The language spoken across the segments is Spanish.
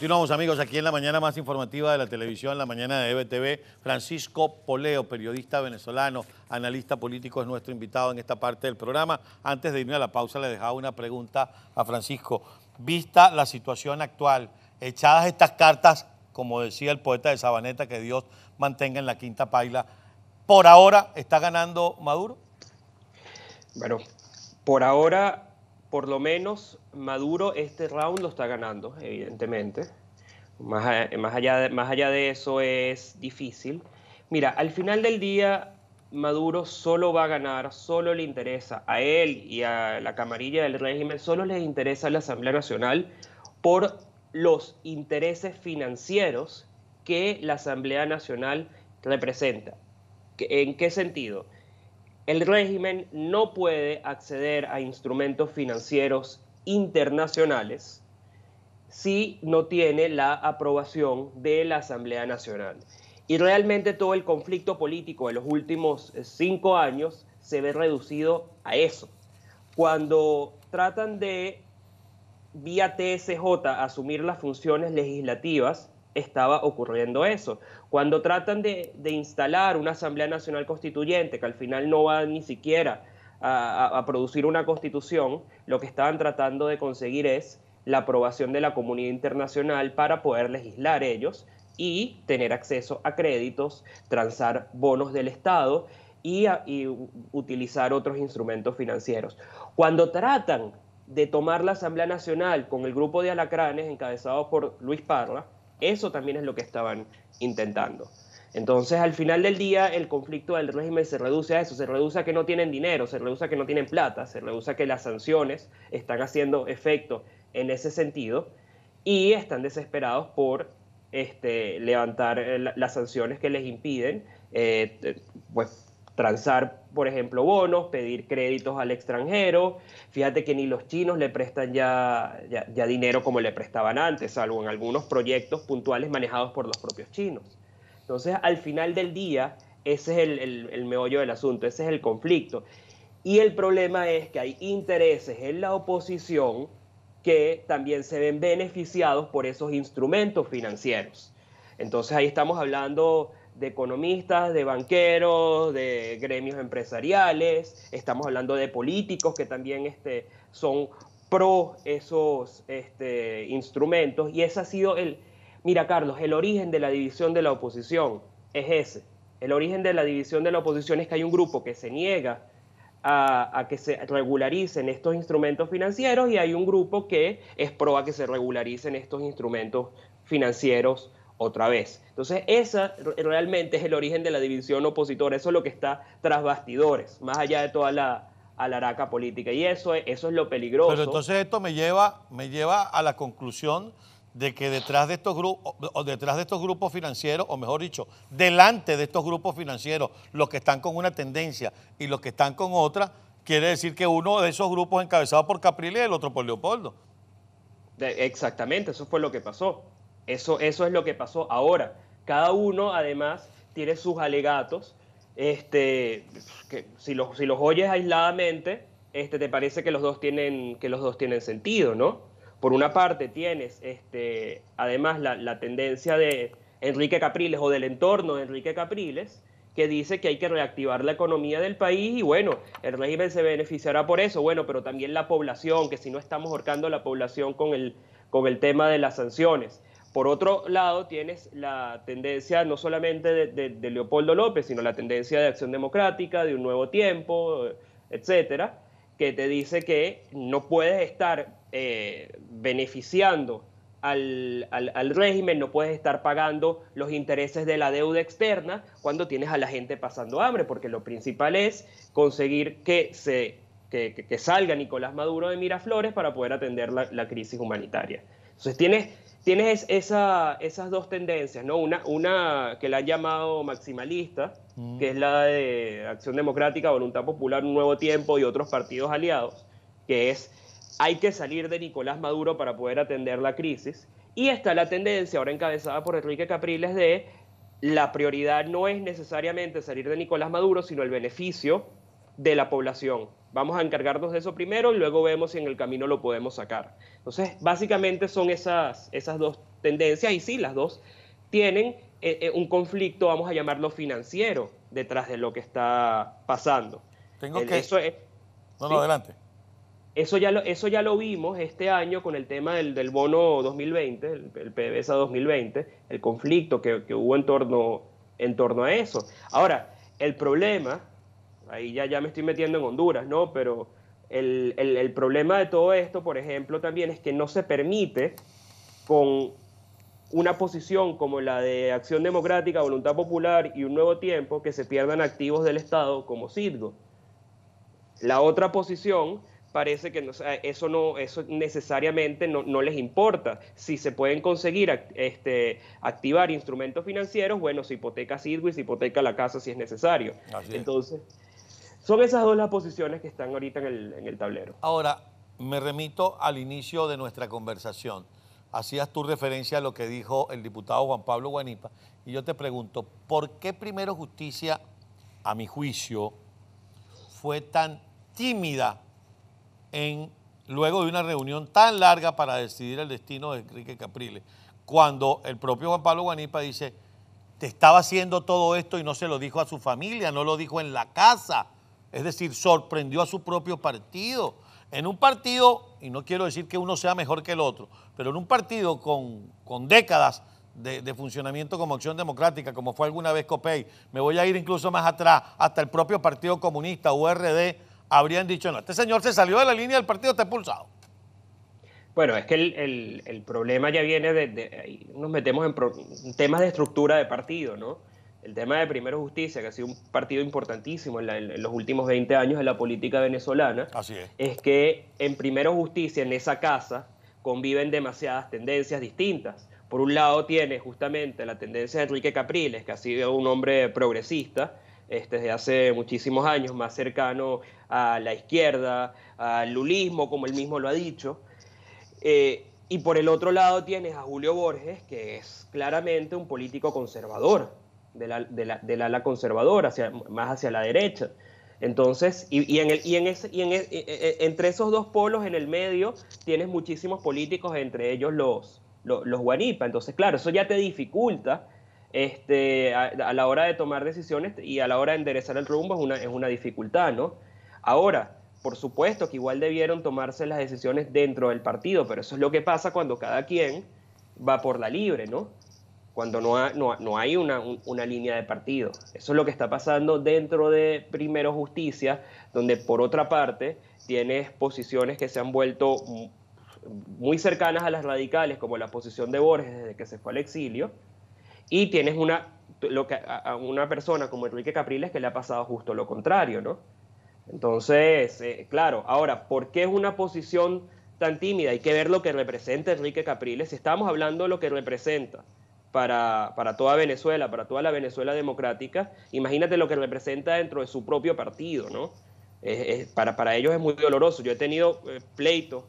Continuamos amigos, aquí en la mañana más informativa de la televisión, la mañana de EBTV, Francisco Poleo, periodista venezolano, analista político, es nuestro invitado en esta parte del programa. Antes de irme a la pausa le dejaba una pregunta a Francisco. Vista la situación actual, echadas estas cartas, como decía el poeta de Sabaneta, que Dios mantenga en la quinta paila, ¿por ahora está ganando Maduro? Bueno, por ahora por lo menos Maduro este round lo está ganando, evidentemente. Más, allá, de, más allá de eso es difícil. Mira, al final del día Maduro solo va a ganar, solo le interesa a él y a la camarilla del régimen, solo le interesa a la Asamblea Nacional por los intereses financieros que la Asamblea Nacional representa. ¿En qué sentido? el régimen no puede acceder a instrumentos financieros internacionales si no tiene la aprobación de la Asamblea Nacional. Y realmente todo el conflicto político de los últimos eh, cinco años se ve reducido a eso. Cuando tratan de, vía TSJ, asumir las funciones legislativas, estaba ocurriendo eso. Cuando tratan de, instalar una Asamblea Nacional Constituyente, que al final no va ni siquiera a, producir una constitución, lo que estaban tratando de conseguir es la aprobación de la comunidad internacional para poder legislar ellos y tener acceso a créditos, transar bonos del Estado y, y utilizar otros instrumentos financieros. Cuando tratan de tomar la Asamblea Nacional con el grupo de alacranes encabezado por Luis Parla, eso también es lo que estaban intentando. Entonces, al final del día, el conflicto del régimen se reduce a eso, se reduce a que no tienen dinero, se reduce a que no tienen plata, se reduce a que las sanciones están haciendo efecto en ese sentido y están desesperados por este, levantar eh, las sanciones que les impiden eh, eh, pues, transar por ejemplo, bonos, pedir créditos al extranjero. Fíjate que ni los chinos le prestan ya, ya, dinero como le prestaban antes, salvo en algunos proyectos puntuales manejados por los propios chinos. Entonces, al final del día, ese es el meollo del asunto, ese es el conflicto. Y el problema es que hay intereses en la oposición que también se ven beneficiados por esos instrumentos financieros. Entonces ahí estamos hablando de economistas, de banqueros, de gremios empresariales, estamos hablando de políticos que también este, son pro esos este, instrumentos y ese ha sido el, mira Carlos, el origen de la división de la oposición es ese. El origen de la división de la oposición es que hay un grupo que se niega a, a, que se regularicen estos instrumentos financieros y hay un grupo que es pro a que se regularicen estos instrumentos financieros otra vez. Entonces, esa realmente es el origen de la división opositora, eso es lo que está tras bastidores, más allá de toda la alaraca política. Y eso es, eso es lo peligroso. Pero entonces esto me lleva, me lleva a la conclusión de que detrás de estos grupos, detrás de estos grupos financieros, o mejor dicho, delante de estos grupos financieros, los que están con una tendencia y los que están con otra, quiere decir que uno de esos grupos encabezado por Capriles y el otro por Leopoldo. exactamente, eso fue lo que pasó. Eso, es lo que pasó. Ahora, cada uno además tiene sus alegatos. Este, si, los, oyes aisladamente, este, te parece que los dos tienen, que los dos tienen sentido, ¿no? Por una parte tienes este, además la, tendencia de Enrique Capriles o del entorno de Enrique Capriles, que dice que hay que reactivar la economía del país y bueno, el régimen se beneficiará por eso, bueno, pero también la población, que si no estamos ahorcando la población con el, con el tema de las sanciones. Por otro lado, tienes la tendencia no solamente de, Leopoldo López, sino la tendencia de Acción Democrática, de un nuevo tiempo, etcétera, que te dice que no puedes estar eh, beneficiando al, régimen, no puedes estar pagando los intereses de la deuda externa cuando tienes a la gente pasando hambre, porque lo principal es conseguir que, se, salga Nicolás Maduro de Miraflores para poder atender la, la crisis humanitaria. Entonces tienes tienes esas dos tendencias, ¿no? Una, que la han llamado maximalista, mm. que es la de Acción Democrática, Voluntad Popular, Nuevo Tiempo y otros partidos aliados, que es hay que salir de Nicolás Maduro para poder atender la crisis. Y está la tendencia, ahora encabezada por Enrique Capriles, de la prioridad no es necesariamente salir de Nicolás Maduro, sino el beneficio de la población. Vamos a encargarnos de eso primero y luego vemos si en el camino lo podemos sacar. Entonces, básicamente son esas, esas dos tendencias y sí, las dos tienen eh, eh, un conflicto, vamos a llamarlo financiero, detrás de lo que está pasando. Tengo que... Eso no, no, adelante. Eso ya, lo, eso ya lo vimos este año con el tema del, bono 2020, el, el, PBSA 2020, el conflicto que, hubo en torno, en torno a eso. Ahora, el problema ahí ya, ya me estoy metiendo en Honduras, ¿no? Pero el, problema de todo esto, por ejemplo, también es que no se permite con una posición como la de Acción Democrática, Voluntad Popular y Un Nuevo Tiempo que se pierdan activos del Estado como Cidgo. La otra posición parece que no, eso, no, eso necesariamente no, les importa. Si se pueden conseguir este, activar instrumentos financieros, bueno, se hipoteca CIDGO y se hipoteca la casa si es necesario. Entonces... Son esas dos las posiciones que están ahorita en el, tablero. Ahora, me remito al inicio de nuestra conversación. Hacías tu referencia a lo que dijo el diputado Juan Pablo Guanipa y yo te pregunto, ¿por qué primero justicia, a mi juicio, fue tan tímida en luego de una reunión tan larga para decidir el destino de Enrique Capriles, cuando el propio Juan Pablo Guanipa dice, te estaba haciendo todo esto y no se lo dijo a su familia, no lo dijo en la casa, es decir, sorprendió a su propio partido. En un partido, y no quiero decir que uno sea mejor que el otro, pero en un partido con, décadas de, funcionamiento como Acción Democrática, como fue alguna vez COPEI, me voy a ir incluso más atrás, hasta el propio Partido Comunista, URD, habrían dicho, no, este señor se salió de la línea del partido, está expulsado. Bueno, es que el, problema ya viene de, nos metemos en temas de estructura de partido, ¿no? el tema de Primero Justicia, que ha sido un partido importantísimo en, los últimos 20 años de la política venezolana, es. que en Primero Justicia, en esa casa, conviven demasiadas tendencias distintas. Por un lado tiene justamente la tendencia de Enrique Capriles, que ha sido un hombre progresista este, desde hace muchísimos años, más cercano a la izquierda, al lulismo, como él mismo lo ha dicho. Eh, y por el otro lado tienes a Julio Borges, que es claramente un político conservador, del ala de la, conservadora, hacia, más hacia la derecha. Entonces, y, en el, y, en ese, y en e, e, e, entre esos dos polos en el medio tienes muchísimos políticos, entre ellos los, los, guanipa. Entonces, claro, eso ya te dificulta este, a, la hora de tomar decisiones y a la hora de enderezar el rumbo es una, es una dificultad, ¿no? Ahora, por supuesto que igual debieron tomarse las decisiones dentro del partido, pero eso es lo que pasa cuando cada quien va por la libre, ¿no? cuando no, hay una, línea de partido. Eso es lo que está pasando dentro de Primero Justicia, donde por otra parte tienes posiciones que se han vuelto muy cercanas a las radicales, como la posición de Borges desde que se fue al exilio, y tienes una, lo que, a una persona como Enrique Capriles que le ha pasado justo lo contrario, ¿no? Entonces, eh, claro, ahora, ¿por qué es una posición tan tímida? Hay que ver lo que representa Enrique Capriles, si estamos hablando de lo que representa para, para, toda Venezuela, para toda la Venezuela democrática, imagínate lo que representa dentro de su propio partido, ¿no? para, para ellos es muy doloroso. Yo he tenido eh, pleitos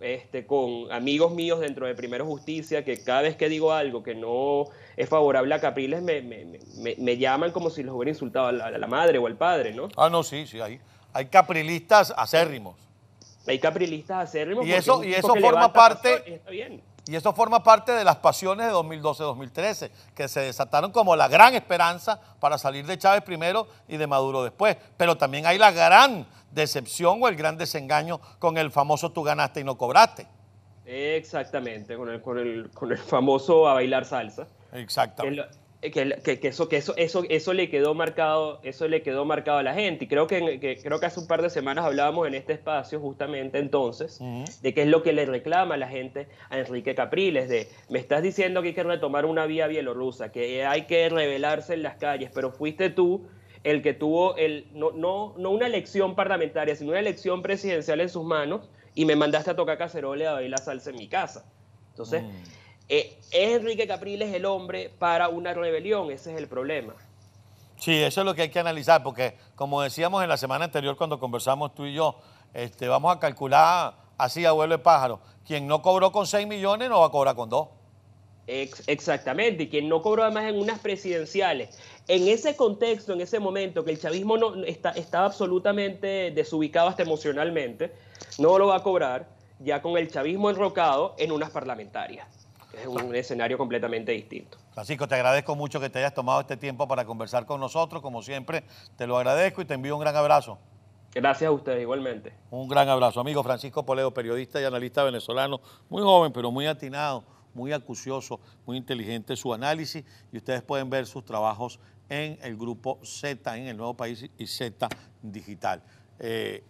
este, con amigos míos dentro de Primero Justicia que cada vez que digo algo que no es favorable a Capriles me, me, llaman como si los hubiera insultado a la, madre o al padre, ¿no? Ah, no, sí, sí, hay, hay caprilistas acérrimos. Hay caprilistas acérrimos. Y eso, y eso forma parte... está bien. Y eso forma parte de las pasiones de 2012-2013, que se desataron como la gran esperanza para salir de Chávez primero y de Maduro después. Pero también hay la gran decepción o el gran desengaño con el famoso tú ganaste y no cobraste. Exactamente, con el, con el, con el famoso a bailar salsa. Exactamente eh, que, eso, que eso, eso, eso le quedó marcado, eso le quedó marcado a la gente. Y creo que, creo que hace un par de semanas hablábamos en este espacio justamente entonces de qué es lo que le reclama la gente a Enrique Capriles, de me estás diciendo que hay que retomar una vía bielorrusa, que hay que rebelarse en las calles, pero fuiste tú el que tuvo el, no, no, no una elección parlamentaria, sino una elección presidencial en sus manos y me mandaste a tocar cacerola y a la salsa en mi casa. Entonces... Mm. Eh, Enrique Capriles es el hombre para una rebelión, ese es el problema. Sí, eso es lo que hay que analizar, porque como decíamos en la semana anterior cuando conversamos tú y yo, este, vamos a calcular así a vuelo de pájaro. Quien no cobró con 6 millones no va a cobrar con 2. Exactamente, y quien no cobró además en unas presidenciales. En ese contexto, en ese momento, que el chavismo no, está, estaba absolutamente desubicado hasta emocionalmente, no lo va a cobrar ya con el chavismo enrocado en unas parlamentarias es un escenario completamente distinto. Francisco, te agradezco mucho que te hayas tomado este tiempo para conversar con nosotros. Como siempre, te lo agradezco y te envío un gran abrazo. Gracias a ustedes igualmente. Un gran abrazo, amigo Francisco Poleo, periodista y analista venezolano, muy joven pero muy atinado, muy acucioso, muy inteligente su análisis y ustedes pueden ver sus trabajos en el grupo Z, en el Nuevo País y Z Digital. Eh,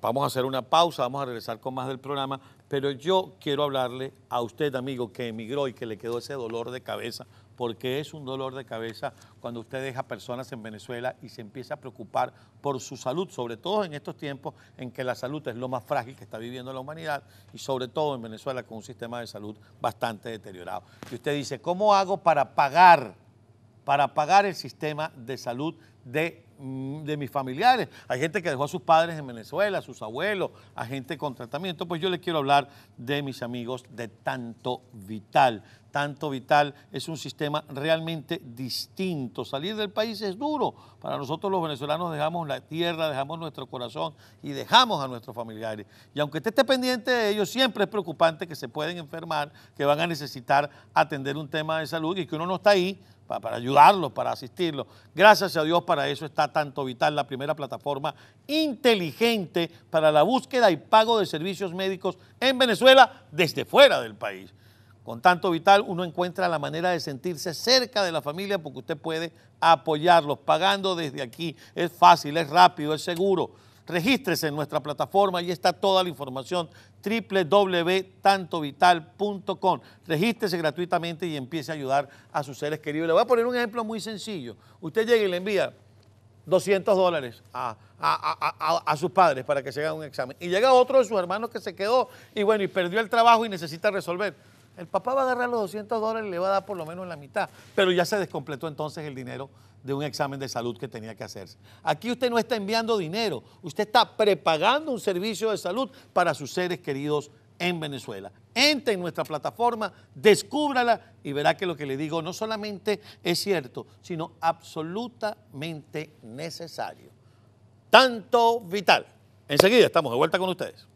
vamos a hacer una pausa, vamos a regresar con más del programa, pero yo quiero hablarle a usted, amigo, que emigró y que le quedó ese dolor de cabeza, porque es un dolor de cabeza cuando usted deja personas en Venezuela y se empieza a preocupar por su salud, sobre todo en estos tiempos en que la salud es lo más frágil que está viviendo la humanidad y sobre todo en Venezuela con un sistema de salud bastante deteriorado. Y usted dice, ¿cómo hago para pagar, para pagar el sistema de salud de Mm, de mis familiares. Hay gente que dejó a sus padres en Venezuela, a sus abuelos, a gente con tratamiento. Pues yo les quiero hablar de mis amigos de Tanto Vital. Tanto Vital es un sistema realmente distinto. Salir del país es duro. Para nosotros los venezolanos dejamos la tierra, dejamos nuestro corazón y dejamos a nuestros familiares. Y aunque usted esté pendiente de ellos, siempre es preocupante que se pueden enfermar, que van a necesitar atender un tema de salud y que uno no está ahí para, ayudarlos, para asistirlos. Gracias a Dios para eso está tanto vital la primera plataforma inteligente para la búsqueda y pago de servicios médicos en Venezuela desde fuera del país. Con tanto vital uno encuentra la manera de sentirse cerca de la familia porque usted puede apoyarlos pagando desde aquí. Es fácil, es rápido, es seguro Regístrese en nuestra plataforma, ahí está toda la información www.tantovital.com. Regístrese gratuitamente y empiece a ayudar a sus seres queridos. Le voy a poner un ejemplo muy sencillo. Usted llega y le envía 200 dólares a, a, sus padres para que se hagan un examen. Y llega otro de sus hermanos que se quedó y bueno, y perdió el trabajo y necesita resolver. El papá va a agarrar los 200 dólares y le va a dar por lo menos la mitad. Pero ya se descompletó entonces el dinero de un examen de salud que tenía que hacerse. Aquí usted no está enviando dinero, usted está prepagando un servicio de salud para sus seres queridos en Venezuela. Entre en nuestra plataforma, descúbrala y verá que lo que le digo no solamente es cierto, sino absolutamente necesario. Tanto vital. Enseguida estamos de vuelta con ustedes.